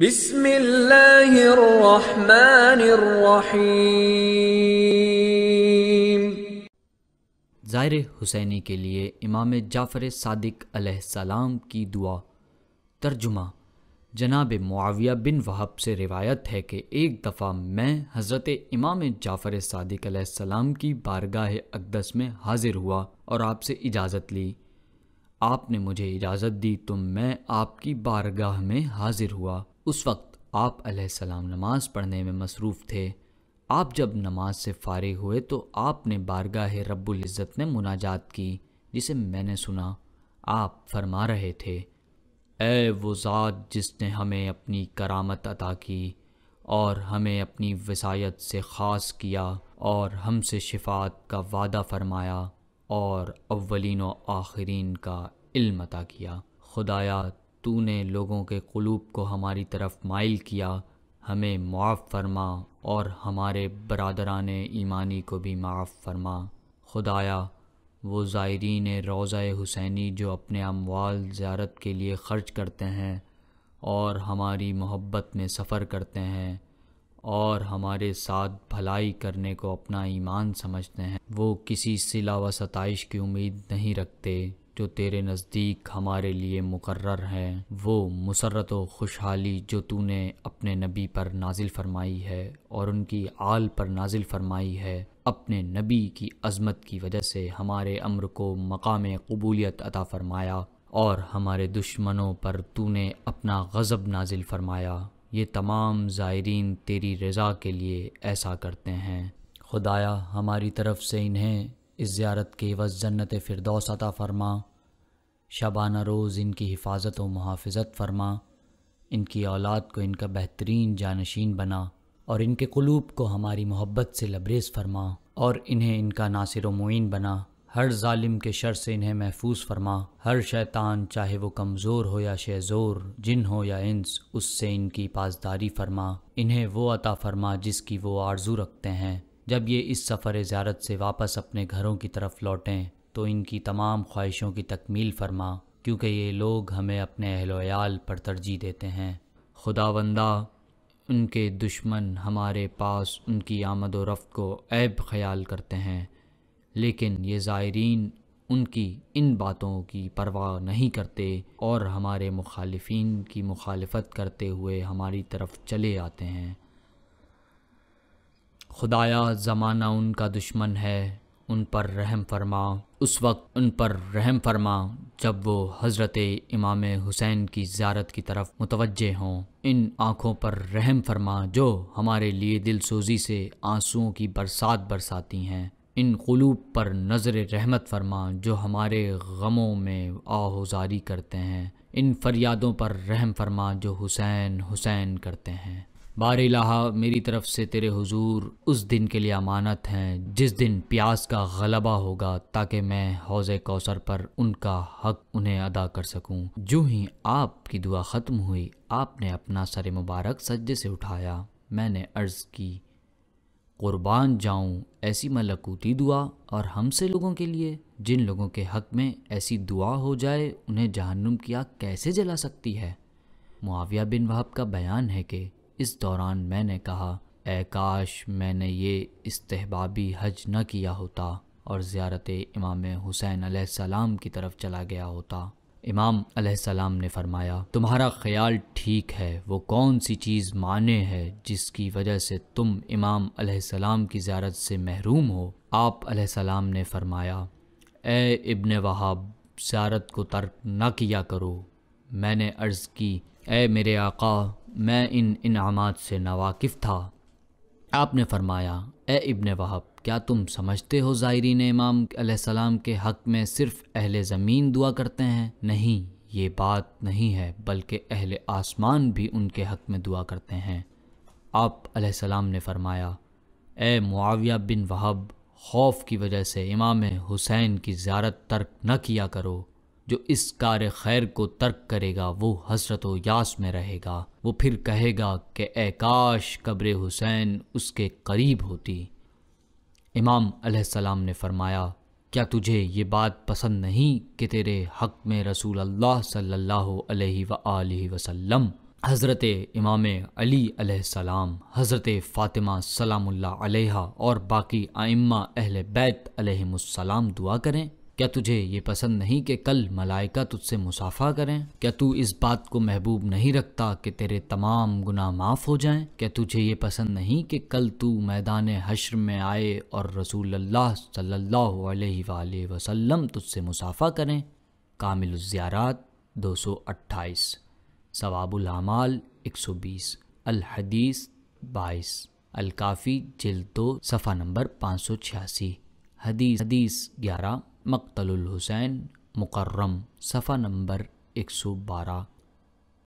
بسم الله ज़ाहिर हुसैनी के लिए इमाम जाफ़र सादिक सलाम की दुआ तर्जुमा जनाब मुआविया बिन वहाब से रिवायत है कि एक दफ़ा मैं हज़रत इमाम जाफ़र सादिक सलाम की बारगाह अकदस में हाज़िर हुआ और आपसे इजाज़त ली आपने मुझे इजाज़त दी तो मैं आपकी बारगाह में हाज़िर हुआ उस वक्त आप सलाम नमाज पढ़ने में मसरूफ़ थे आप जब नमाज से फारिग हुए तो आपने बारगाह रब्ज़त ने मुनाजात की जिसे मैंने सुना आप फरमा रहे थे ए वो ज़ात जिसने हमें अपनी करामत अता की और हमें अपनी वसायत से ख़ास किया और हमसे शिफात का वादा फरमाया और अवलिन आखरीन का इल्म अता किया खुदाया तूने लोगों के कुलूब को हमारी तरफ माइल किया हमें मुआफ़ फरमा और हमारे बरदरान ईमानी को भी माफ़ फरमा खुदाया वो ज़ायरीन रोज़ हुसैनी जो अपने अमवाल ज़्यारत के लिए ख़र्च करते हैं और हमारी मोहब्बत में सफ़र करते हैं और हमारे साथ भलाई करने को अपना ईमान समझते हैं वो किसी सिला व सताइश की उम्मीद नहीं रखते जो तेरे नज़दीक हमारे लिए मुकर्र हैं वो मुसरत व खुशहाली जो तूने अपने नबी पर नाजिल फरमाई है और उनकी आल पर नाजिल फरमाई है अपने नबी की अज़मत की वजह से हमारे अम्र को मकाम कबूलियत अता फरमाया और हमारे दुश्मनों पर तूने अपना गज़ब नाजिल फरमाया ये तमाम ज़ायरीन तेरी रज़ा के लिए ऐसा करते हैं खुदाया हमारी तरफ से इन्हें इस ज़्यारत के वज जन्नत फ़िरदौस अता फ़रमा शबाना रोज़ इनकी हिफाजत व मुहाफ़त फरमा इनकी औलाद को इनका बेहतरीन जानशीन बना और इनके क़लूब को हमारी मोहब्बत से लबरेज़ फरमा और इन्हें इनका नासिर मुइन बना हर जालिम के शर से इन्हें महफूज फरमा हर शैतान चाहे वो कमज़ोर हो या शेज़ोर जिन हो या इंस उससे इनकी पासदारी फरमा इन्हें वो अता फरमा जिसकी वो आरजू रखते हैं जब ये इस सफ़र ज़्यारत से वापस अपने घरों की तरफ लौटें तो इनकी तमाम ख्वाहिशों की तकमील फरमा क्योंकि ये लोग हमें अपने अहलोयाल पर तरजीह देते हैं खुदावंदा उनके दुश्मन हमारे पास उनकी आमद और रफ्त को ऐब ख्याल करते हैं लेकिन ये ज़ायरीन उनकी इन बातों की परवाह नहीं करते और हमारे मुखालफन की मुखालफत करते हुए हमारी तरफ चले आते हैं खुदाया ज़माना उनका दुश्मन है उन पर रहम फरमा उस वक्त उन पर रहम फरमा जब वो हज़रत इमाम हुसैन की ज्यारत की तरफ मुतवजह हों इन आँखों पर रहम फरमा जो हमारे लिए दिल सोजी से आंसुओं की बरसात बरसाती हैं इन कलूब पर नज़र रहमत फरमा जो हमारे गमों में आहोजारी करते हैं इन फरियादों पर रहम फरमा जो हुसैन हुसैन करते हैं बार इलाहा मेरी तरफ़ से तेरे हुजूर उस दिन के लिए अमानत हैं जिस दिन प्यास का गलबा होगा ताकि मैं हौज़ कौसर पर उनका हक उन्हें अदा कर सकूं। जो ही आपकी दुआ ख़त्म हुई आपने अपना सर मुबारक सज्जे से उठाया मैंने अर्ज़ की क़ुरबान जाऊं ऐसी मलकूती दुआ और हमसे लोगों के लिए जिन लोगों के हक़ में ऐसी दुआ हो जाए उन्हें जहन्नुम की आग कैसे जला सकती है मुआविया बिन वहाब का बयान है कि इस दौरान मैंने कहा ए काश मैंने ये इस्तेहबाबी हज न किया होता और ज़्यारत इमाम हुसैन सलाम की तरफ चला गया होता इमाम सलाम ने फरमाया तुम्हारा ख्याल ठीक है वो कौन सी चीज़ माने है जिसकी वजह से तुम इमाम सलाम की ज्यारत से महरूम हो आप सलाम ने फरमाया ए इब्न वहाब ज्यारत को तर्क न किया करो मैंने अर्ज़ की ए मेरे आका मैं इन इनामात से नावाकिफ था आपने फरमाया ए इब्न वहब क्या तुम समझते हो ज़ायरीन इमाम सलाम के हक़ में सिर्फ़ अहल ज़मीन दुआ करते हैं नहीं ये बात नहीं है बल्कि अहल आसमान भी उनके हक़ में दुआ करते हैं आप सलाम ने फरमाया ए मुआविया बिन वहब खौफ की वजह से इमाम हुसैन की ज्यारत तर्क न किया करो जो इस कार्य खैर को तर्क करेगा वो हसरत व यास में रहेगा वो फिर कहेगा कि काश कब्र हुसैन उसके करीब होती इमाम सलाम ने फरमाया क्या तुझे ये बात पसंद नहीं कि तेरे हक में रसूल अल्लाह सल्लल्लाहु अलैहि व वसल्लम हज़रत इमाम अली सलाम हज़रत फ़ातिमा सलामुल्लाह अलैहा और बाकी आइम्मा अहल बैत अलैहिस्सलाम दुआ करें क्या तुझे ये पसंद नहीं कि कल मलाइका तुझसे मुसाफा करें क्या तू इस बात को महबूब नहीं रखता कि तेरे तमाम गुनाह माफ़ हो जाएं क्या तुझे ये पसंद नहीं कि कल तू मैदान हश्र में आए और रसूल अल्लाह सल्लल्लाहु अलैहि वसल्लम तुझसे मुसाफा करें कामिल ज़्यारात दो सौ अट्ठाईस सवाबुलमाल एक सौ बीस अलहदीस बाईस अलकाफ़ी जिल दो सफ़ा नंबर पाँच सौ छियासी हदीस हदीस ग्यारह مقتل الحسین مقرم صفحہ نمبر 112